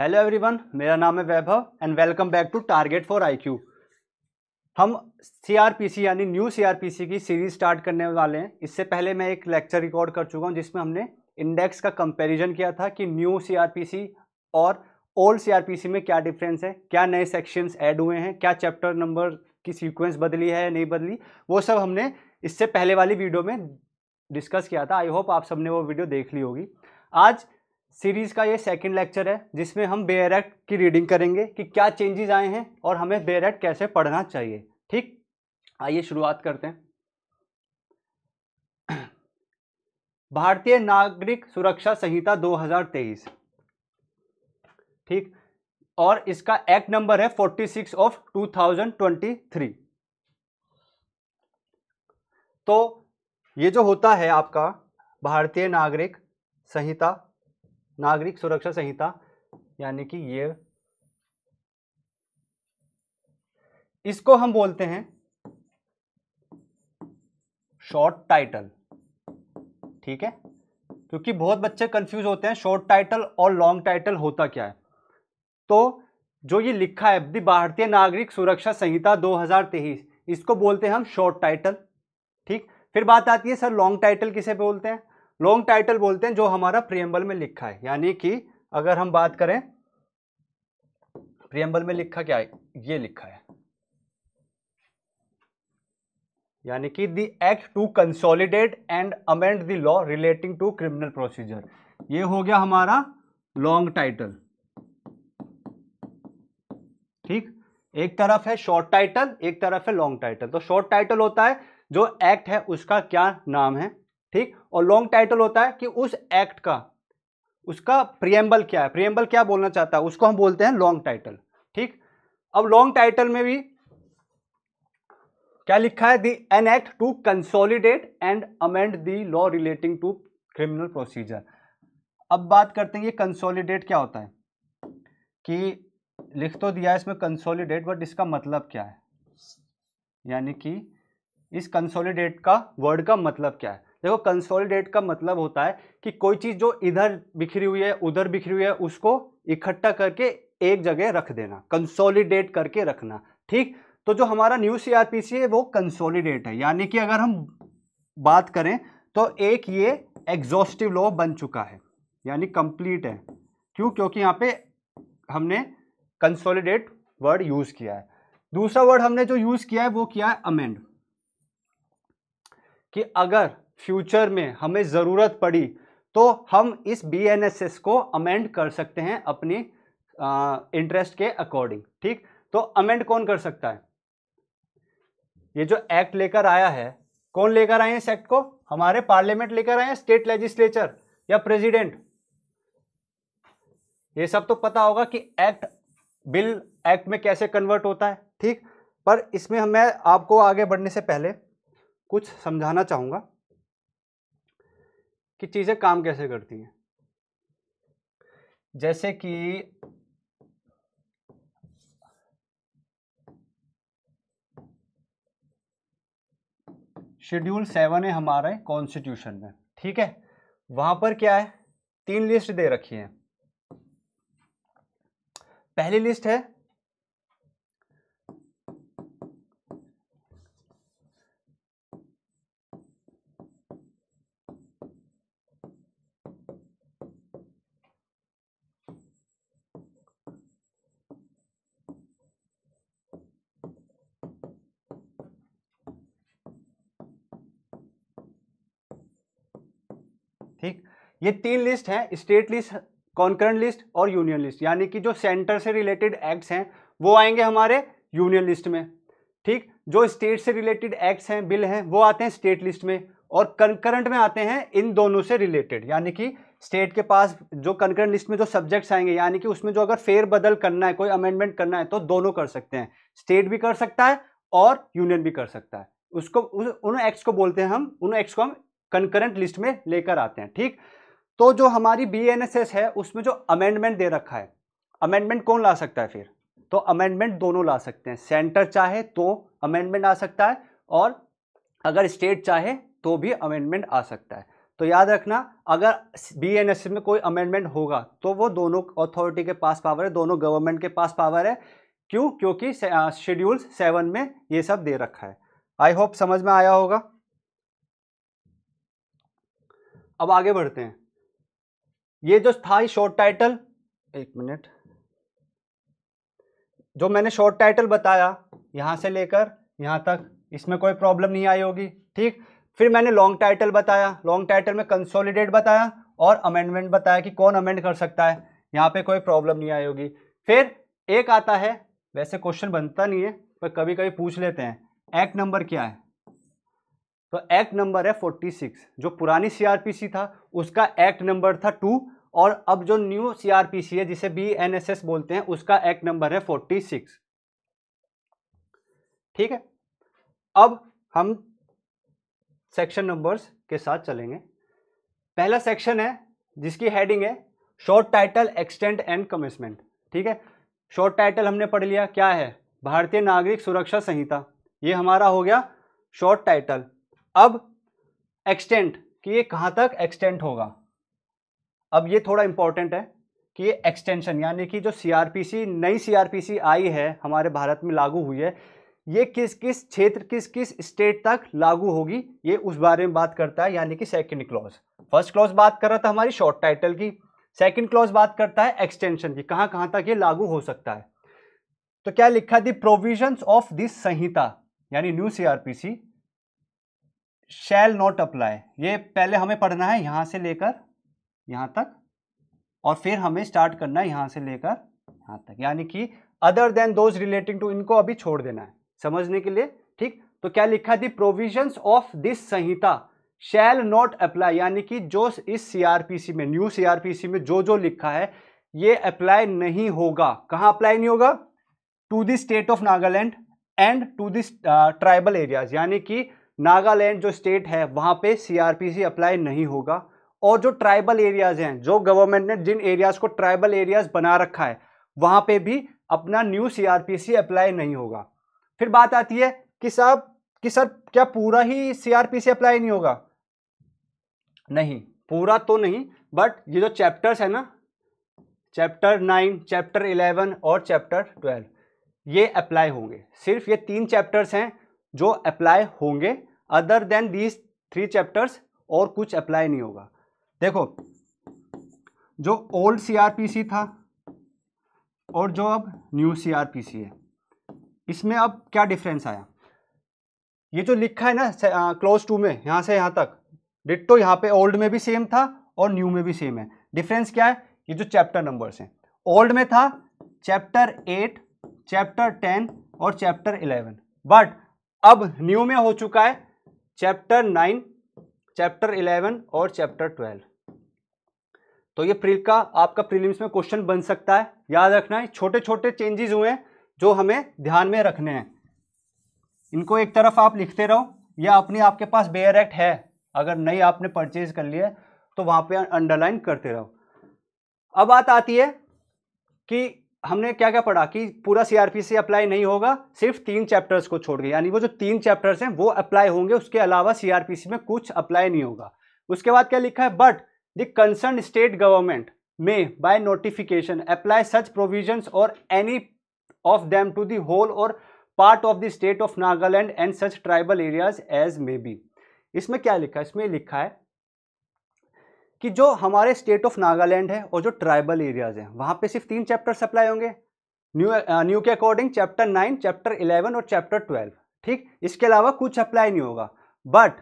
hello everyone मेरा नाम है Vaibhav and welcome back to target for IQ हम सीआरपीसी यानी न्यू सीआरपीसी की सीरीज स्टार्ट करने वाले हैं इससे पहले मैं एक लेक्चर रिकॉर्ड कर चुका हूँ जिसमें हमने इंडेक्स का कंपैरिजन किया था कि न्यू सीआरपीसी और ओल्ड सीआरपीसी में क्या डिफरेंस है क्या नए सेक्शंस ऐड हुए हैं क्या चैप्टर नंबर की सीक्वेंस बदली है या नहीं बदली वो सब हमने इससे पहले वाली वीडियो में डिस्कस किया था आई होप आप सबने वो वीडियो देख ली होगी आज सीरीज़ का ये सेकंड लेक्चर है जिसमें हम बेयर एक्ट की रीडिंग करेंगे कि क्या चेंजेस आए हैं और हमें बेयर एक्ट कैसे पढ़ना चाहिए ठीक आइए शुरुआत करते हैं भारतीय नागरिक सुरक्षा संहिता 2023 ठीक और इसका एक्ट नंबर है 46 ऑफ 2023 तो ये जो होता है आपका भारतीय नागरिक संहिता नागरिक सुरक्षा संहिता यानी कि ये इसको हम बोलते हैं शॉर्ट टाइटल ठीक है क्योंकि बहुत बच्चे कंफ्यूज होते हैं शॉर्ट टाइटल और लॉन्ग टाइटल होता क्या है तो जो ये लिखा है दी भारतीय नागरिक सुरक्षा संहिता 2023 इसको बोलते हैं हम शॉर्ट टाइटल ठीक फिर बात आती है सर लॉन्ग टाइटल किसे बोलते हैं लॉन्ग टाइटल बोलते हैं जो हमारा प्रियम्बल में लिखा है यानी कि अगर हम बात करें प्रियम्बल में लिखा क्या है ये लिखा है यानी कि the act to consolidate and amend the law relating to criminal procedure ये हो गया हमारा लॉन्ग टाइटल ठीक एक तरफ है शॉर्ट टाइटल एक तरफ है लॉन्ग टाइटल तो शॉर्ट टाइटल होता है जो एक्ट है उसका क्या नाम है ठीक और लॉन्ग टाइटल होता है कि उस एक्ट का उसका प्रियम्बल क्या है प्रियम्बल क्या बोलना चाहता है उसको हम बोलते हैं लॉन्ग टाइटल ठीक अब लॉन्ग टाइटल में भी क्या लिखा है the an act to consolidate and amend the law relating to criminal procedure अब बात करते हैं ये कंसोलिडेट क्या होता है कि लिख तो दिया है इसमें कंसोलिडेट बट इसका मतलब क्या है यानी कि इस कंसोलिडेट का वर्ड का मतलब क्या है देखो कंसोलिडेट का मतलब होता है कि कोई चीज़ जो इधर बिखरी हुई है उधर बिखरी हुई है उसको इकट्ठा करके एक जगह रख देना कंसोलिडेट करके रखना ठीक तो जो हमारा न्यू सी है वो कंसोलिडेट है यानी कि अगर हम बात करें तो एक ये एग्जॉस्टिव लॉ बन चुका है यानी कंप्लीट है क्यों क्योंकि यहाँ पे हमने कंसोलिडेट वर्ड यूज़ किया है दूसरा वर्ड हमने जो यूज़ किया है वो किया है अमेंड कि अगर फ्यूचर में हमें ज़रूरत पड़ी तो हम इस बी को अमेंड कर सकते हैं अपनी इंटरेस्ट के अकॉर्डिंग ठीक तो अमेंड कौन कर सकता है ये जो एक्ट लेकर आया है कौन लेकर आए इस एक्ट को हमारे पार्लियामेंट लेकर आए हैं स्टेट लेजिस्लेचर या प्रेसिडेंट ये सब तो पता होगा कि एक्ट बिल एक्ट में कैसे कन्वर्ट होता है ठीक पर इसमें मैं आपको आगे बढ़ने से पहले कुछ समझाना चाहूँगा कि चीज़ें काम कैसे करती हैं जैसे कि शेड्यूल सेवन है हमारे कॉन्स्टिट्यूशन में ठीक है वहां पर क्या है तीन लिस्ट दे रखी है पहली लिस्ट है ठीक ये तीन लिस्ट है स्टेट लिस्ट कॉन्करेंट लिस्ट और यूनियन लिस्ट यानी कि जो सेंटर से रिलेटेड एक्ट्स हैं वो आएंगे हमारे यूनियन लिस्ट में ठीक जो स्टेट से रिलेटेड एक्ट्स हैं बिल हैं वो आते हैं स्टेट लिस्ट में और कंकरेंट में आते हैं इन दोनों से रिलेटेड यानी कि स्टेट के पास जो कंकरेंट लिस्ट में जो सब्जेक्ट्स आएंगे यानी कि उसमें जो अगर बदल करना है कोई अमेंडमेंट करना है तो दोनों कर सकते हैं स्टेट भी कर सकता है और यूनियन भी कर सकता है उसको उन एक्ट्स को बोलते हैं हम उन एक्ट्स को हम कंकरेंट लिस्ट में लेकर आते हैं ठीक तो जो हमारी बी है उसमें जो अमेंडमेंट दे रखा है अमेंडमेंट कौन ला सकता है फिर तो अमेंडमेंट दोनों ला सकते हैं सेंटर चाहे तो अमेंडमेंट आ सकता है और अगर स्टेट चाहे तो भी अमेंडमेंट आ सकता है तो याद रखना अगर बी में कोई अमेंडमेंट होगा तो वो दोनों अथॉरिटी के पास पावर है दोनों गवर्नमेंट के पास पावर है क्यों क्योंकि शेड्यूल सेवन में ये सब दे रखा है आई होप समझ में आया होगा अब आगे बढ़ते हैं ये जो था शॉर्ट टाइटल एक मिनट जो मैंने शॉर्ट टाइटल बताया यहां से लेकर यहां तक इसमें कोई प्रॉब्लम नहीं आई होगी ठीक फिर मैंने लॉन्ग टाइटल बताया लॉन्ग टाइटल में कंसोलिडेट बताया और अमेंडमेंट बताया कि कौन अमेंड कर सकता है यहां पे कोई प्रॉब्लम नहीं आई होगी फिर एक आता है वैसे क्वेश्चन बनता नहीं है पर कभी कभी पूछ लेते हैं एक्ट नंबर क्या है तो एक्ट नंबर है फोर्टी सिक्स जो पुरानी सीआरपीसी था उसका एक्ट नंबर था टू और अब जो न्यू सीआरपीसी है जिसे बीएनएसएस बोलते हैं उसका एक्ट नंबर है फोर्टी सिक्स ठीक है अब हम सेक्शन नंबर्स के साथ चलेंगे पहला सेक्शन है जिसकी हेडिंग है short title extent and commencement ठीक है शॉर्ट टाइटल हमने पढ़ लिया क्या है भारतीय नागरिक सुरक्षा संहिता ये हमारा हो गया शॉर्ट टाइटल अब एक्सटेंट कि ये कहां तक एक्सटेंट होगा अब ये थोड़ा इंपॉर्टेंट है कि ये एक्सटेंशन यानी कि जो सीआरपीसी नई सीआरपीसी आई है हमारे भारत में लागू हुई है ये किस किस क्षेत्र किस किस स्टेट तक लागू होगी ये उस बारे में बात करता है यानी कि सेकंड क्लॉज फर्स्ट क्लॉज बात कर रहा था हमारी शॉर्ट टाइटल की सेकंड क्लॉज बात करता है एक्सटेंशन की कहां कहां तक ये लागू हो सकता है तो क्या लिखा the provisions of this Sanhita यानी new CrPC shall not apply ये पहले हमें पढ़ना है यहाँ से लेकर यहाँ तक और फिर हमें स्टार्ट करना है यहाँ से लेकर यहाँ तक यानी कि other than those relating to इनको अभी छोड़ देना है समझने के लिए ठीक तो क्या लिखा the provisions of this Sanhita shall not apply यानी कि जो इस सीआरपीसी में न्यू सीआरपीसी में जो जो लिखा है ये अप्लाई नहीं होगा कहाँ अप्लाई नहीं होगा to the state of Nagaland and to this tribal areas यानी कि नागालैंड जो स्टेट है वहाँ पे सीआरपीसी अप्लाई नहीं होगा और जो ट्राइबल एरियाज़ हैं जो गवर्नमेंट ने जिन एरियाज़ को ट्राइबल एरियाज़ बना रखा है वहाँ पे भी अपना न्यू सीआरपीसी अप्लाई नहीं होगा फिर बात आती है कि साहब कि सर क्या पूरा ही सीआरपीसी अप्लाई नहीं होगा नहीं पूरा तो नहीं बट ये जो चैप्टर्स है ना चैप्टर नाइन चैप्टर इलेवन और चैप्टर ट्वेल्व ये अप्लाई होंगे सिर्फ ये तीन चैप्टर्स हैं जो अप्लाई होंगे other than these three chapters और कुछ अप्लाई नहीं होगा देखो जो ओल्ड सीआरपीसी था और जो अब न्यू सीआरपीसी है इसमें अब क्या डिफरेंस आया ये जो लिखा है ना क्लोज टू में यहाँ से यहाँ तक डिट्टो यहाँ पे ओल्ड में भी सेम था और न्यू में भी सेम है डिफरेंस क्या है ये जो चैप्टर नंबर्स हैं ओल्ड में था चैप्टर एट चैप्टर टेन और चैप्टर इलेवन बट अब न्यू में हो चुका है चैप्टर नाइन चैप्टर इलेवन और चैप्टर ट्वेल्व तो ये प्रिल का आपका प्रीलिम्स में क्वेश्चन बन सकता है याद रखना है छोटे छोटे चेंजेस हुए हैं जो हमें ध्यान में रखने हैं इनको एक तरफ आप लिखते रहो या अपनी आपके पास बेयर एक्ट है अगर नहीं आपने परचेज कर लिया तो वहां पे अंडरलाइन करते रहो अब बात आती है कि हमने क्या क्या पढ़ा कि पूरा सीआरपी से अप्लाई नहीं होगा सिर्फ तीन चैप्टर्स को छोड़ के यानी वो जो तीन चैप्टर्स हैं वो अप्लाई होंगे उसके अलावा सीआरपीसी में कुछ अप्लाई नहीं होगा उसके बाद क्या लिखा है but the concern state government में by notification apply such provisions or any of them to the whole or part of the state of Nagaland and such tribal areas as may be इसमें क्या लिखा है इसमें लिखा है कि जो हमारे स्टेट ऑफ नागालैंड है और जो ट्राइबल एरियाज हैं वहाँ पे सिर्फ तीन चैप्टर सप्लाई होंगे न्यू न्यू uh, के according chapter nine chapter eleven और चैप्टर ट्वेल्व ठीक इसके अलावा कुछ अप्लाई नहीं होगा बट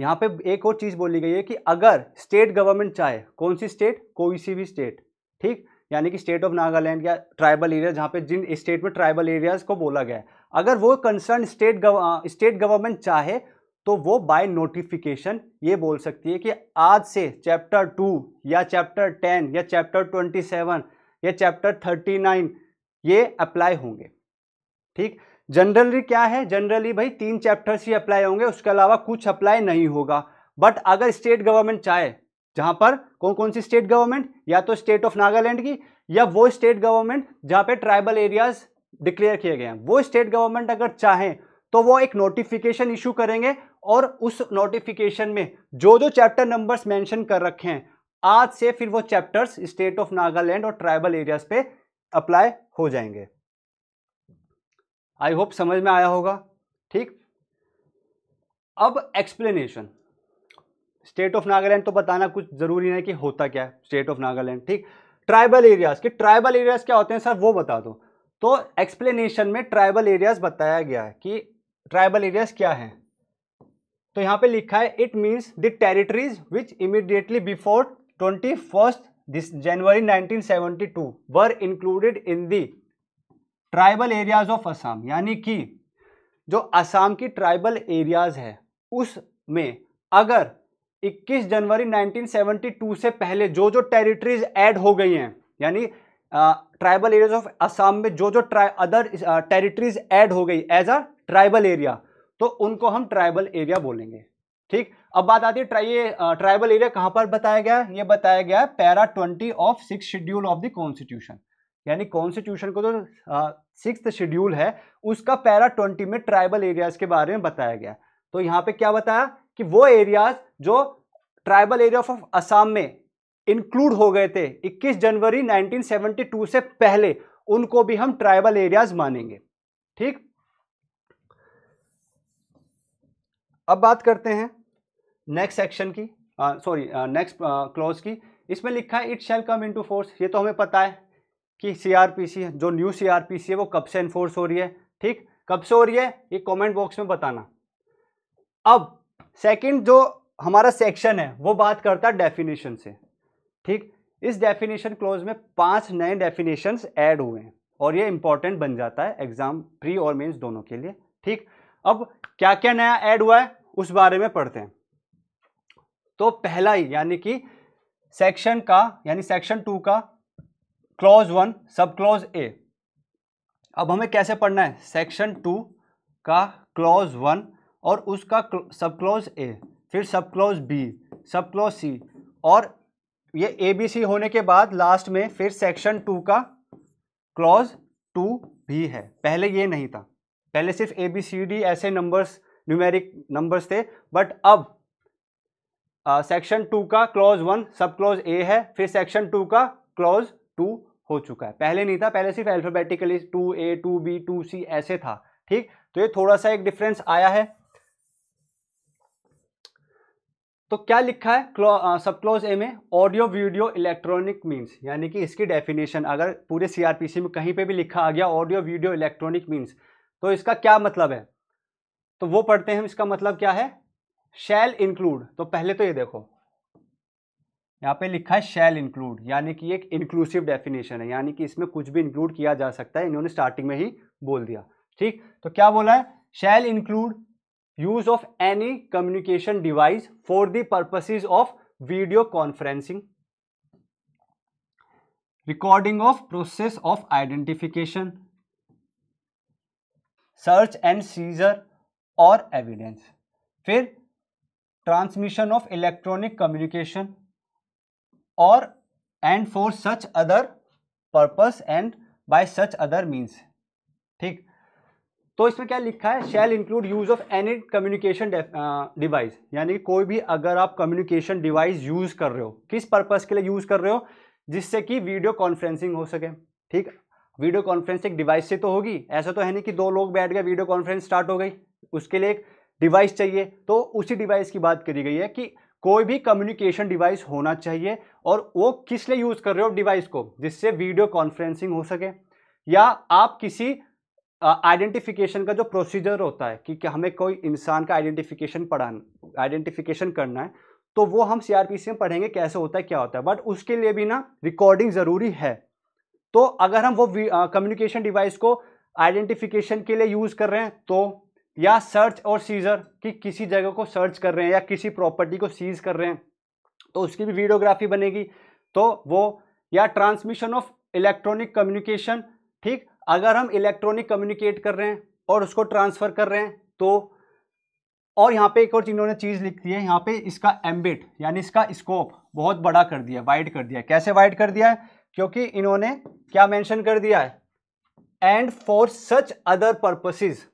यहाँ पे एक और चीज़ बोली गई है कि अगर स्टेट गवर्नमेंट चाहे कौन सी स्टेट कोई सी भी स्टेट ठीक यानी कि स्टेट ऑफ नागालैंड या ट्राइबल एरिया जहाँ पे जिन स्टेट में ट्राइबल एरियाज को बोला गया है अगर वो concern state gov, state uh, government चाहे तो वो बाय नोटिफिकेशन ये बोल सकती है कि आज से चैप्टर टू या चैप्टर टेन या चैप्टर ट्वेंटी सेवन या चैप्टर थर्टी नाइन ये अप्लाई होंगे ठीक जनरली क्या है जनरली भाई तीन चैप्टर्स ही अप्लाई होंगे उसके अलावा कुछ अप्लाई नहीं होगा बट अगर स्टेट गवर्नमेंट चाहे जहाँ पर कौन कौन सी स्टेट गवर्नमेंट या तो स्टेट ऑफ नागालैंड की या वो स्टेट गवर्नमेंट जहाँ पे ट्राइबल एरियाज डिक्लेयर किए गए हैं वो स्टेट गवर्नमेंट अगर चाहें तो वो एक नोटिफिकेशन इशू करेंगे और उस नोटिफिकेशन में जो जो चैप्टर नंबर्स मेंशन कर रखे हैं आज से फिर वो चैप्टर्स स्टेट ऑफ नागालैंड और ट्राइबल एरियाज पे अप्लाई हो जाएंगे आई होप समझ में आया होगा ठीक अब एक्सप्लेनेशन स्टेट ऑफ नागालैंड तो बताना कुछ ज़रूरी नहीं कि होता क्या है स्टेट ऑफ नागालैंड ठीक ट्राइबल एरियाज़ के ट्राइबल एरियाज़ क्या होते हैं सर वो बता दो तो एक्सप्लेनेशन में ट्राइबल एरियाज़ बताया गया है कि ट्राइबल एरियाज़ क्या हैं तो यहाँ पे लिखा है it means the territories which immediately before twenty first this January 1972 were included in the tribal areas of Assam यानी कि जो असम की ट्राइबल एरियाज है उसमें अगर 21 जनवरी 1972 से पहले जो जो टेरिटरीज ऐड हो गई हैं यानी ट्राइबल एरियाज ऑफ असम में जो जो अदर टेरिटरीज ऐड हो गई एज अ ट्राइबल एरिया तो उनको हम ट्राइबल एरिया बोलेंगे ठीक अब बात आती है ट्राइए ट्राइबल एरिया कहाँ पर बताया गया है ये बताया गया है para twenty of six schedule of the constitution यानी कॉन्स्टिट्यूशन को जो तो, सिक्स शेड्यूल है उसका पैरा ट्वेंटी में ट्राइबल एरियाज के बारे में बताया गया तो यहाँ पे क्या बताया कि वो एरियाज जो ट्राइबल एरिया ऑफ असम में इंक्लूड हो गए थे 21 जनवरी 1972 से पहले उनको भी हम ट्राइबल एरियाज मानेंगे ठीक अब बात करते हैं नेक्स्ट सेक्शन की सॉरी नेक्स्ट क्लॉज की इसमें लिखा है it shall come into force ये तो हमें पता है कि सीआरपीसी जो न्यू सीआरपीसी है वो कब से इन्फोर्स हो रही है ठीक कब से हो रही है ये कमेंट बॉक्स में बताना अब सेकंड जो हमारा सेक्शन है वो बात करता है डेफिनेशन से ठीक इस डेफिनेशन क्लोज में पांच नए डेफिनेशंस ऐड हुए हैं और ये इंपॉर्टेंट बन जाता है एग्जाम प्री और मेंस दोनों के लिए ठीक अब क्या क्या नया ऐड हुआ है उस बारे में पढ़ते हैं तो पहला ही यानी कि सेक्शन का यानी सेक्शन टू का clause one sub clause A अब हमें कैसे पढ़ना है सेक्शन टू का क्लॉज वन और उसका सब क्लॉज ए फिर sub clause B sub clause C और ये ए बी सी होने के बाद लास्ट में फिर सेक्शन टू का क्लॉज टू भी है पहले ये नहीं था पहले सिर्फ ए बी सी डी ऐसे नंबर्स न्यूमेरिक नंबर्स थे बट अब सेक्शन टू का clause one sub clause A है फिर सेक्शन टू का क्लॉज टू हो चुका है पहले नहीं था पहले सिर्फ alphabetically two A two B two C ऐसे था ठीक तो ये थोड़ा सा एक डिफरेंस आया है तो क्या लिखा है सब क्लॉज ए में ऑडियो वीडियो इलेक्ट्रॉनिक मीन्स यानी कि इसकी डेफिनेशन अगर पूरे सीआरपीसी में कहीं पे भी लिखा आ गया ऑडियो वीडियो इलेक्ट्रॉनिक मीन्स तो इसका क्या मतलब है तो वो पढ़ते हैं इसका मतलब क्या है शैल इंक्लूड तो पहले तो ये देखो यहाँ पे लिखा है शैल इंक्लूड यानी कि एक इंक्लूसिव डेफिनेशन है यानी कि इसमें कुछ भी इंक्लूड किया जा सकता है इन्होंने स्टार्टिंग में ही बोल दिया ठीक तो क्या बोला है shall include use of any communication device for the purposes of video conferencing recording of process of identification search and seizure और एविडेंस फिर ट्रांसमिशन ऑफ इलेक्ट्रॉनिक कम्युनिकेशन और and for such other purpose and by such other means ठीक तो इसमें क्या लिखा है shall include use of any communication device यानी कि कोई भी अगर आप कम्युनिकेशन डिवाइस यूज कर रहे हो किस पर्पस के लिए यूज कर रहे हो जिससे कि वीडियो कॉन्फ्रेंसिंग हो सके ठीक वीडियो कॉन्फ्रेंस एक डिवाइस से तो होगी ऐसा तो है नहीं कि दो लोग बैठ गए वीडियो कॉन्फ्रेंस स्टार्ट हो गई उसके लिए एक डिवाइस चाहिए तो उसी डिवाइस की बात करी गई है कि कोई भी कम्युनिकेशन डिवाइस होना चाहिए और वो किस लिए यूज़ कर रहे हो डिवाइस को जिससे वीडियो कॉन्फ्रेंसिंग हो सके या आप किसी आइडेंटिफिकेशन का जो प्रोसीजर होता है कि, हमें कोई इंसान का आइडेंटिफिकेशन पढ़ाना आइडेंटिफिकेशन करना है तो वो हम सी में पढ़ेंगे कैसे होता है क्या होता है बट उसके लिए भी ना रिकॉर्डिंग ज़रूरी है तो अगर हम वो कम्युनिकेशन डिवाइस को आइडेंटिफिकेशन के लिए यूज़ कर रहे हैं तो या सर्च और सीजर कि किसी जगह को सर्च कर रहे हैं या किसी प्रॉपर्टी को सीज कर रहे हैं तो उसकी भी वीडियोग्राफी बनेगी तो वो या ट्रांसमिशन ऑफ इलेक्ट्रॉनिक कम्युनिकेशन ठीक अगर हम इलेक्ट्रॉनिक कम्युनिकेट कर रहे हैं और उसको ट्रांसफ़र कर रहे हैं तो और यहाँ पे एक और इन्होंने चीज़ लिख दी है यहाँ पे इसका एम्बिट यानी इसका स्कोप बहुत बड़ा कर दिया वाइड कर दिया कैसे वाइड कर दिया है क्योंकि इन्होंने क्या मेंशन कर दिया है and for such other purposes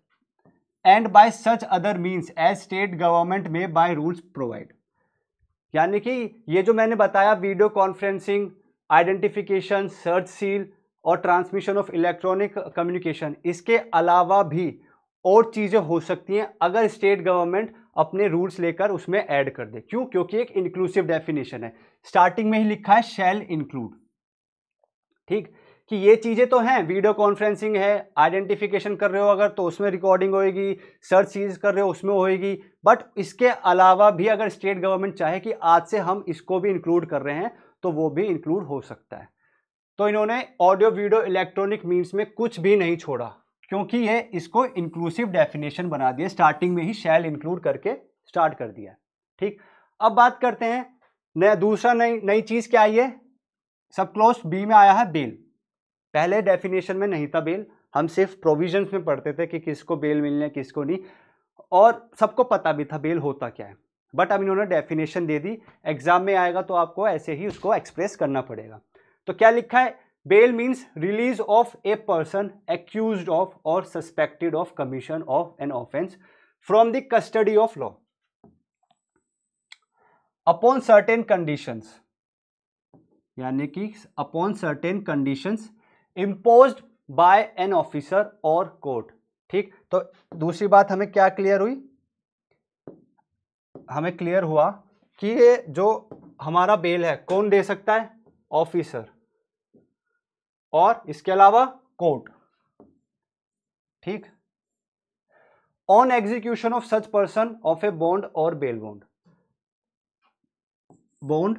and by such other means as state government में बाय रूल्स प्रोवाइड यानी कि ये जो मैंने बताया video conferencing identification search seal और ट्रांसमिशन ऑफ इलेक्ट्रॉनिक कम्युनिकेशन इसके अलावा भी और चीज़ें हो सकती हैं अगर स्टेट गवर्नमेंट अपने रूल्स लेकर उसमें ऐड कर दे क्यों क्योंकि एक इंक्लूसिव डेफिनेशन है स्टार्टिंग में ही लिखा है शैल इंक्लूड ठीक कि ये चीज़ें तो हैं वीडियो कॉन्फ्रेंसिंग है आइडेंटिफिकेशन कर रहे हो अगर तो उसमें रिकॉर्डिंग होएगी सर्च चीज़ कर रहे हो उसमें होएगी बट इसके अलावा भी अगर स्टेट गवर्नमेंट चाहे कि आज से हम इसको भी इंक्लूड कर रहे हैं तो वो भी इंक्लूड हो सकता है तो इन्होंने ऑडियो वीडियो इलेक्ट्रॉनिक मीन्स में कुछ भी नहीं छोड़ा क्योंकि ये इसको इंक्लूसिव डेफिनेशन बना दिया स्टार्टिंग में ही शैल इंक्लूड करके स्टार्ट कर दिया ठीक अब बात करते हैं नया दूसरा नई नई चीज़ क्या आई है सब क्लोज बी में आया है बेल पहले डेफिनेशन में नहीं था बेल हम सिर्फ प्रोविजंस में पढ़ते थे कि किसको बेल मिलने किसको नहीं और सबको पता भी था बेल होता क्या है बट अब इन्होंने डेफिनेशन दे दी एग्जाम में आएगा तो आपको ऐसे ही उसको एक्सप्रेस करना पड़ेगा तो क्या लिखा है bail means release of a person accuse of और suspected of commission of an offence from the custody of law upon certain conditions यानी कि upon certain conditions impose by an officer और कोर्ट ठीक तो दूसरी बात हमें क्या क्लियर हुई हमें क्लियर हुआ कि ये जो हमारा बेल है कौन दे सकता है ऑफिसर और इसके अलावा कोर्ट ठीक on execution of such person of a bond और बेल बॉन्ड बॉन्ड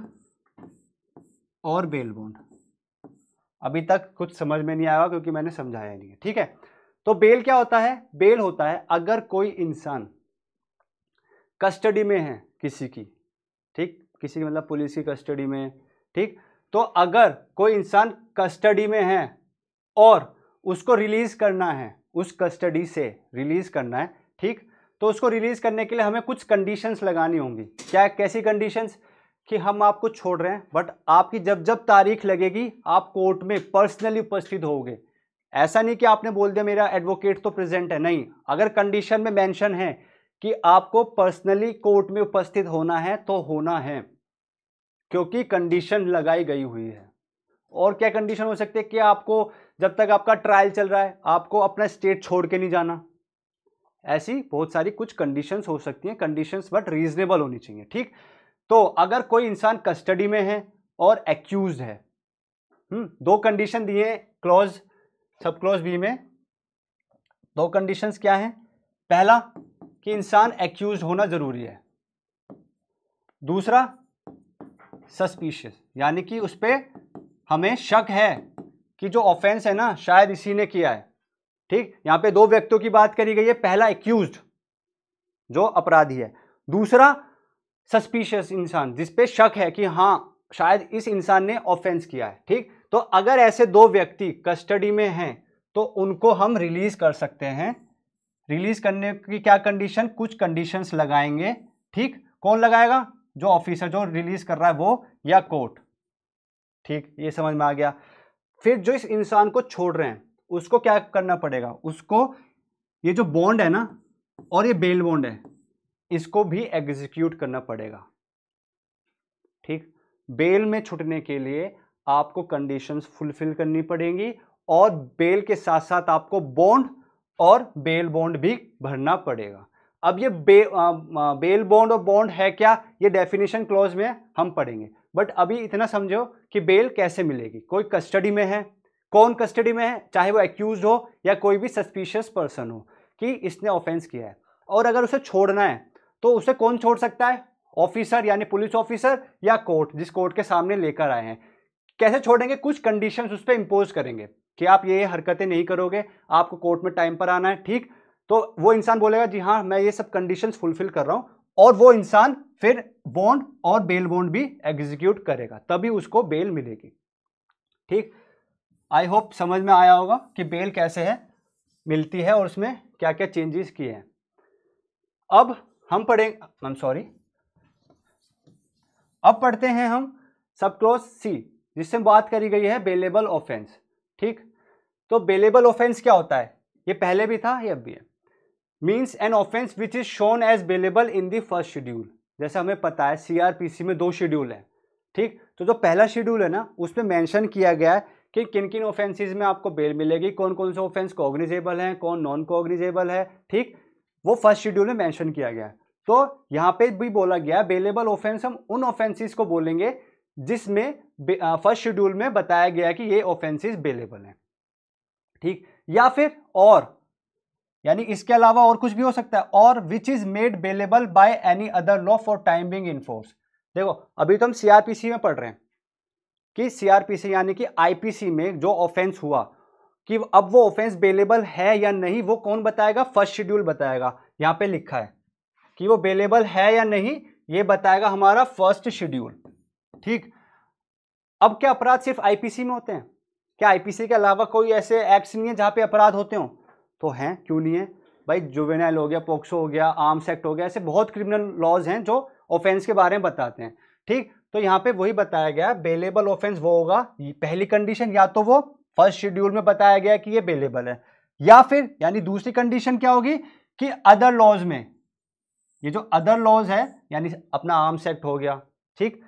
और बेल बॉन्ड अभी तक कुछ समझ में नहीं आया क्योंकि मैंने समझाया नहीं है ठीक है तो बेल क्या होता है बेल होता है अगर कोई इंसान कस्टडी में है किसी की ठीक किसी की मतलब पुलिस की कस्टडी में ठीक तो अगर कोई इंसान कस्टडी में है और उसको रिलीज़ करना है उस कस्टडी से रिलीज़ करना है ठीक तो उसको रिलीज़ करने के लिए हमें कुछ कंडीशंस लगानी होंगी क्या कैसी कंडीशंस कि हम आपको छोड़ रहे हैं बट आपकी जब जब तारीख लगेगी आप कोर्ट में पर्सनली उपस्थित होगे ऐसा नहीं कि आपने बोल दिया मेरा एडवोकेट तो प्रेजेंट है नहीं अगर कंडीशन में मेंशन है कि आपको पर्सनली कोर्ट में उपस्थित होना है तो होना है क्योंकि कंडीशन लगाई गई हुई है और क्या कंडीशन हो सकती है कि आपको जब तक आपका ट्रायल चल रहा है आपको अपना स्टेट छोड़ के नहीं जाना ऐसी बहुत सारी कुछ कंडीशंस हो सकती हैं कंडीशंस बट रीजनेबल होनी चाहिए ठीक तो अगर कोई इंसान कस्टडी में है और एक्यूज है हम्म, दो कंडीशन दिए क्लॉज सब क्लॉज बी में दो कंडीशंस क्या हैं पहला कि इंसान एक्यूज होना ज़रूरी है दूसरा सस्पिशियस यानी कि उस पर हमें शक है कि जो ऑफेंस है ना शायद इसी ने किया है ठीक यहां पे दो व्यक्तियों की बात करी गई है पहला एक्यूज जो अपराधी है दूसरा सस्पिशियस इंसान जिस पे शक है कि हाँ शायद इस इंसान ने ऑफेंस किया है ठीक तो अगर ऐसे दो व्यक्ति कस्टडी में हैं तो उनको हम रिलीज़ कर सकते हैं रिलीज़ करने की क्या कंडीशन कुछ कंडीशंस लगाएंगे ठीक कौन लगाएगा जो ऑफिसर जो रिलीज़ कर रहा है वो या कोर्ट ठीक ये समझ में आ गया फिर जो इस इंसान को छोड़ रहे हैं उसको क्या करना पड़ेगा उसको ये जो बॉन्ड है ना और ये बेल बॉन्ड है इसको भी एग्जीक्यूट करना पड़ेगा ठीक बेल में छुटने के लिए आपको कंडीशंस फुलफिल करनी पड़ेंगी और बेल के साथ साथ आपको बॉन्ड और बेल बॉन्ड भी भरना पड़ेगा अब ये बे, आ, बेल बॉन्ड और बॉन्ड है क्या ये डेफिनेशन क्लॉज में हम पढ़ेंगे बट अभी इतना समझो कि बेल कैसे मिलेगी कोई कस्टडी में है कौन कस्टडी में है चाहे वो एक्यूज हो या कोई भी सस्पिशियस पर्सन हो कि इसने ऑफेंस किया है और अगर उसे छोड़ना है तो उसे कौन छोड़ सकता है ऑफिसर यानी पुलिस ऑफिसर या कोर्ट जिस कोर्ट के सामने लेकर आए हैं कैसे छोड़ेंगे कुछ कंडीशंस उस पर इम्पोज करेंगे कि आप ये हरकतें नहीं करोगे आपको कोर्ट में टाइम पर आना है ठीक तो वो इंसान बोलेगा जी हाँ मैं ये सब कंडीशंस फुलफिल कर रहा हूँ और वो इंसान फिर बॉन्ड और बेल बॉन्ड भी एग्जीक्यूट करेगा तभी उसको बेल मिलेगी ठीक आई होप समझ में आया होगा कि बेल कैसे है मिलती है और उसमें क्या क्या चेंजेस किए हैं अब हम पढ़ेंगे आई एम सॉरी अब पढ़ते हैं हम सब क्लोज सी जिससे बात करी गई है बेलेबल ऑफेंस ठीक तो बेलेबल ऑफेंस क्या होता है ये पहले भी था ये अब भी है means an offence which is shown as bailable in the first schedule जैसे हमें पता है सीआरपीसी में दो शेड्यूल है ठीक तो जो पहला शेड्यूल है ना उसमें मेंशन किया गया है कि किन किन ऑफेंसेज में आपको बेल मिलेगी कौन कौन से ऑफेंस कोग्निजेबल हैं कौन नॉन कोग्निजेबल है ठीक वो फर्स्ट शेड्यूल में मैंशन किया गया है तो यहाँ पे भी बोला गया बेलेबल ऑफेंस हम उन ऑफेंसेस को बोलेंगे जिसमें फर्स्ट शेड्यूल में बताया गया कि ये ऑफेंसेस बेलेबल हैं ठीक या फिर और यानी इसके अलावा और कुछ भी हो सकता है और which is made bailable by any other law for time being force देखो अभी तो हम सीआरपीसी में पढ़ रहे हैं कि सीआरपीसी यानी कि आईपीसी में जो ऑफेंस हुआ कि अब वो ऑफेंस बेलेबल है या नहीं वो कौन बताएगा फर्स्ट शेड्यूल बताएगा यहाँ पे लिखा है कि वो अवेलेबल है या नहीं ये बताएगा हमारा फर्स्ट शेड्यूल ठीक अब क्या अपराध सिर्फ आईपीसी में होते हैं क्या आईपीसी के अलावा कोई ऐसे एक्ट्स नहीं है जहाँ पे अपराध होते हो तो हैं क्यों नहीं है भाई जुवेनाइल हो गया पोक्सो हो गया आर्म्स एक्ट हो गया ऐसे बहुत क्रिमिनल लॉज हैं जो ऑफेंस के बारे में बताते हैं ठीक तो यहाँ पे वही बताया गया अवेलेबल बेलेबल ऑफेंस वो होगा पहली कंडीशन या तो वो फर्स्ट शेड्यूल में बताया गया कि ये बेलेबल है या फिर यानी दूसरी कंडीशन क्या होगी कि अदर लॉज में ये जो अदर लॉज है यानी अपना आर्म्स एक्ट हो गया ठीक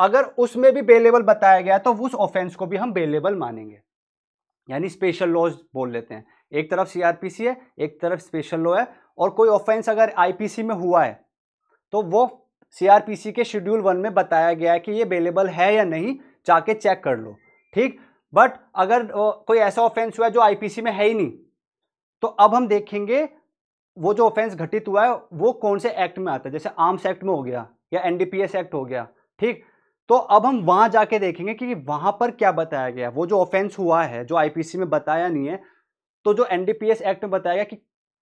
अगर उसमें भी बेलेबल बताया गया तो उस ऑफेंस को भी हम बेलेबल मानेंगे यानी स्पेशल लॉज बोल लेते हैं एक तरफ सीआरपीसी है एक तरफ स्पेशल लॉ है और कोई ऑफेंस अगर आईपीसी में हुआ है तो वो सीआरपीसी के शेड्यूल वन में बताया गया है कि ये बेलेबल है या नहीं जाके चेक कर लो ठीक बट अगर कोई ऐसा ऑफेंस हुआ है जो आईपीसी में है ही नहीं तो अब हम देखेंगे वो जो ऑफेंस घटित हुआ है वो कौन से एक्ट में आता है जैसे आर्म्स एक्ट में हो गया या एनडीपीएस एक्ट हो गया ठीक तो अब हम वहां जाके देखेंगे कि वहां पर क्या बताया गया वो जो ऑफेंस हुआ है जो आईपीसी में बताया नहीं है तो जो एनडीपीएस एक्ट में बताया गया कि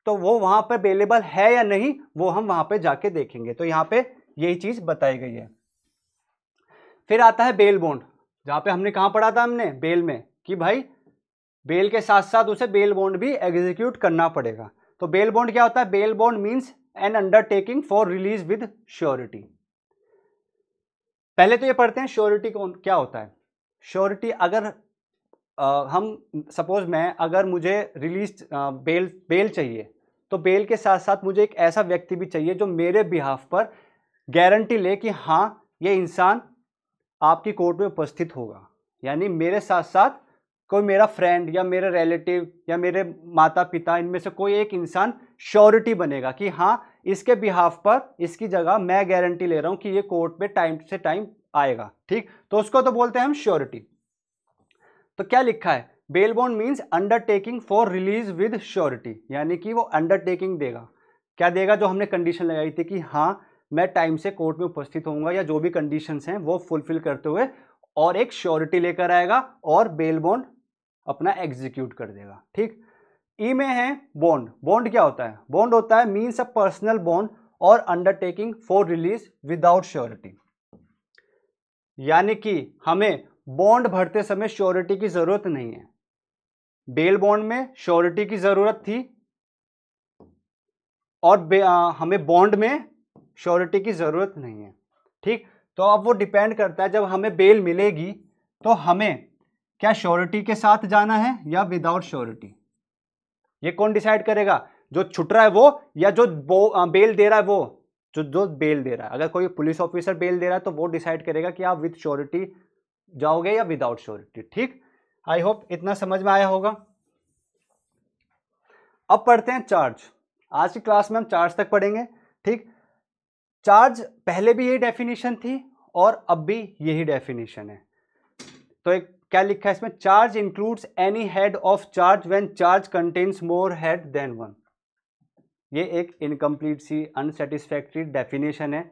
तो वो वहां पर अवेलेबल है या नहीं वो हम वहां पर जाके देखेंगे तो यहाँ पे यही चीज़ बताई गई है फिर आता है बेल बॉन्ड जहां पर हमने कहाँ पढ़ा था हमने बेल में कि भाई बेल के साथ साथ उसे बेल बॉन्ड भी एग्जीक्यूट करना पड़ेगा तो बेल बॉन्ड क्या होता है bail bond means an undertaking for release with surety पहले तो ये पढ़ते हैं श्योरिटी कौन क्या होता है श्योरिटी अगर आ, हम सपोज मैं अगर मुझे रिलीज बेल बेल चाहिए तो बेल के साथ साथ मुझे एक ऐसा व्यक्ति भी चाहिए जो मेरे बिहाफ पर गारंटी ले कि हाँ ये इंसान आपकी कोर्ट में उपस्थित होगा यानी मेरे साथ साथ कोई मेरा फ्रेंड या मेरे रिलेटिव या मेरे माता पिता इनमें से कोई एक इंसान श्योरिटी बनेगा कि हाँ इसके बिहाफ पर इसकी जगह मैं गारंटी ले रहा हूँ कि ये कोर्ट में टाइम से टाइम आएगा ठीक तो उसको तो बोलते हैं हम श्योरिटी तो क्या लिखा है bail bond means undertaking for release with surety यानी कि वो अंडरटेकिंग देगा क्या देगा जो हमने कंडीशन लगाई थी कि हाँ मैं टाइम से कोर्ट में उपस्थित होऊंगा या जो भी कंडीशंस हैं वो फुलफिल करते हुए और एक श्योरिटी लेकर आएगा और बेल बॉन्ड अपना एग्जीक्यूट कर देगा ठीक ई e में है बॉन्ड बॉन्ड क्या होता है बॉन्ड होता है मीन्स अ पर्सनल बॉन्ड और undertaking for release without surety यानी कि हमें बॉन्ड भरते समय श्योरिटी की ज़रूरत नहीं है बेल बॉन्ड में श्योरिटी की ज़रूरत थी और आ, हमें बॉन्ड में श्योरिटी की ज़रूरत नहीं है ठीक तो अब वो डिपेंड करता है जब हमें बेल मिलेगी तो हमें क्या श्योरिटी के साथ जाना है या विदाउट श्योरिटी ये कौन डिसाइड करेगा जो छुट रहा है वो या जो बेल दे रहा है वो जो जो बेल दे रहा है अगर कोई पुलिस ऑफिसर बेल दे रहा है तो वो डिसाइड करेगा कि आप विद श्योरिटी जाओगे या विदाउट श्योरिटी ठीक आई होप इतना समझ में आया होगा अब पढ़ते हैं चार्ज आज की क्लास में हम चार्ज तक पढ़ेंगे ठीक चार्ज पहले भी यही डेफिनेशन थी और अब भी यही डेफिनेशन है तो एक क्या लिखा है इसमें charge includes any head of charge when charge contains more head than one ये एक इनकम्प्लीट सी अनसेटिस्फैक्ट्री डेफिनेशन है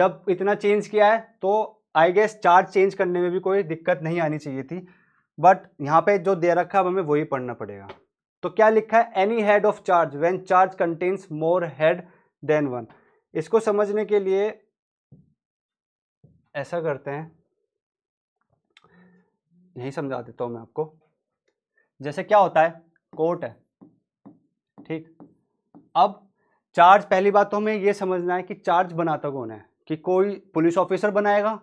जब इतना चेंज किया है तो आई गेस चार्ज चेंज करने में भी कोई दिक्कत नहीं आनी चाहिए थी बट यहाँ पे जो दे रखा है हमें वही पढ़ना पड़ेगा तो क्या लिखा है any head of charge when charge contains more head than one इसको समझने के लिए ऐसा करते हैं यही समझा देता हूँ मैं आपको जैसे क्या होता है कोर्ट है ठीक अब चार्ज पहली बात तो हमें यह समझना है कि चार्ज बनाता कौन है कि कोई पुलिस ऑफिसर बनाएगा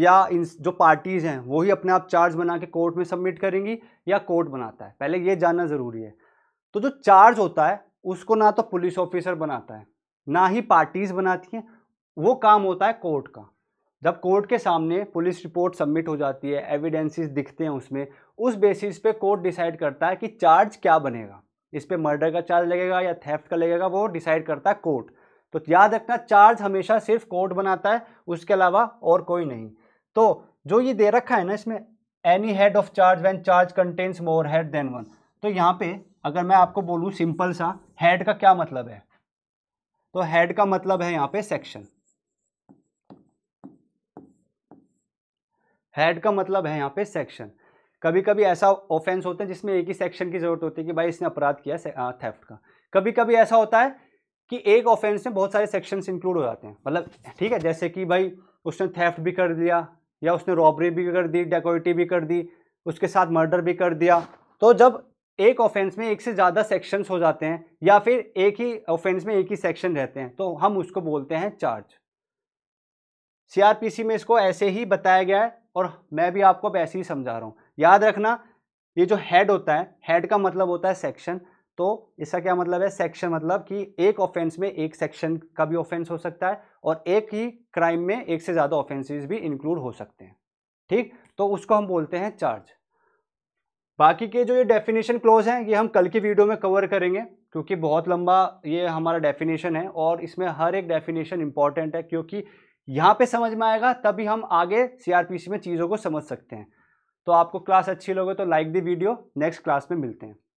या इन जो पार्टीज़ हैं वो ही अपने आप चार्ज बना के कोर्ट में सबमिट करेंगी या कोर्ट बनाता है पहले ये जानना ज़रूरी है तो जो चार्ज होता है उसको ना तो पुलिस ऑफिसर बनाता है ना ही पार्टीज़ बनाती हैं वो काम होता है कोर्ट का जब कोर्ट के सामने पुलिस रिपोर्ट सबमिट हो जाती है एविडेंसेस दिखते हैं उसमें उस बेसिस पे कोर्ट डिसाइड करता है कि चार्ज क्या बनेगा इस पर मर्डर का चार्ज लगेगा या थेफ्ट का लगेगा वो डिसाइड करता है कोर्ट तो याद रखना चार्ज हमेशा सिर्फ कोर्ट बनाता है उसके अलावा और कोई नहीं तो जो ये दे रखा है ना इसमें any head of charge when charge contains more head than one तो यहाँ पे अगर मैं आपको बोलूँ सिंपल सा हेड का क्या मतलब है तो हेड का मतलब है यहाँ पे सेक्शन हेड का मतलब है यहाँ पे सेक्शन कभी कभी ऐसा ऑफेंस होता है जिसमें एक ही सेक्शन की ज़रूरत होती है कि भाई इसने अपराध किया थेफ्ट का कभी कभी ऐसा होता है कि एक ऑफेंस में बहुत सारे सेक्शंस इंक्लूड हो जाते हैं मतलब ठीक है जैसे कि भाई उसने थेफ्ट भी कर दिया या उसने रॉबरी भी कर दी डेकोरिटी भी कर दी उसके साथ मर्डर भी कर दिया तो जब एक ऑफेंस में एक से ज़्यादा सेक्शंस हो जाते हैं या फिर एक ही ऑफेंस में एक ही सेक्शन रहते हैं तो हम उसको बोलते हैं चार्ज सीआरपीसी में इसको ऐसे ही बताया गया है और मैं भी आपको अब ऐसे ही समझा रहा हूँ याद रखना ये जो हेड होता है हेड का मतलब होता है सेक्शन तो इसका क्या मतलब है सेक्शन मतलब कि एक ऑफेंस में एक सेक्शन का भी ऑफेंस हो सकता है और एक ही क्राइम में एक से ज़्यादा ऑफेंसेस भी इंक्लूड हो सकते हैं ठीक तो उसको हम बोलते हैं चार्ज बाकी के जो ये डेफिनेशन क्लोज हैं ये हम कल की वीडियो में कवर करेंगे क्योंकि बहुत लंबा ये हमारा डेफिनेशन है और इसमें हर एक डेफिनेशन इंपॉर्टेंट है क्योंकि यहाँ पे समझ में आएगा तभी हम आगे सीआरपीसी में चीज़ों को समझ सकते हैं तो आपको क्लास अच्छी लगे तो like the video next class में मिलते हैं